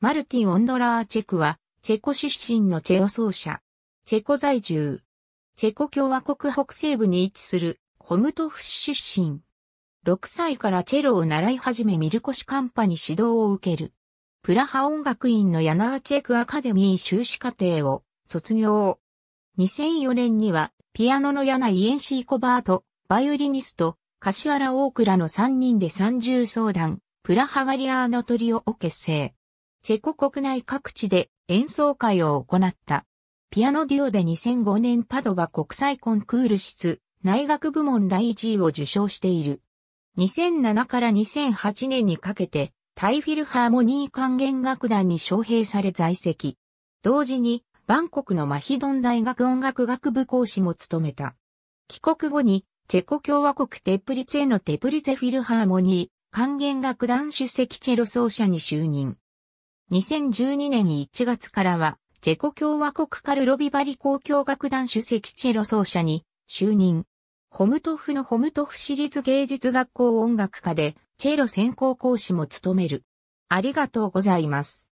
マルティン・オンドラーチェクは、チェコ出身のチェロ奏者。チェコ在住。チェコ共和国北西部に位置する、ホムトフ出身。6歳からチェロを習い始めミルコシカンパに指導を受ける。プラハ音楽院のヤナーチェクアカデミー修士課程を卒業。2004年には、ピアノのヤナイエンシーコバート、バイオリニスト、柏原大倉の3人で三重相談、プラハガリアーノトリオを結成。チェコ国内各地で演奏会を行った。ピアノデュオで2005年パドバ国際コンクール室内学部門第1位を受賞している。2007から2008年にかけてタイフィルハーモニー管弦楽団に招聘され在籍。同時にバンコクのマヒドン大学音楽学部講師も務めた。帰国後にチェコ共和国テプリツへのテプリツェフィルハーモニー管弦楽団主席チェロ奏者に就任。2012年1月からは、チェコ共和国カルロビバリ交響楽団主席チェロ奏者に就任。ホムトフのホムトフ私立芸術学校音楽科で、チェロ専攻講師も務める。ありがとうございます。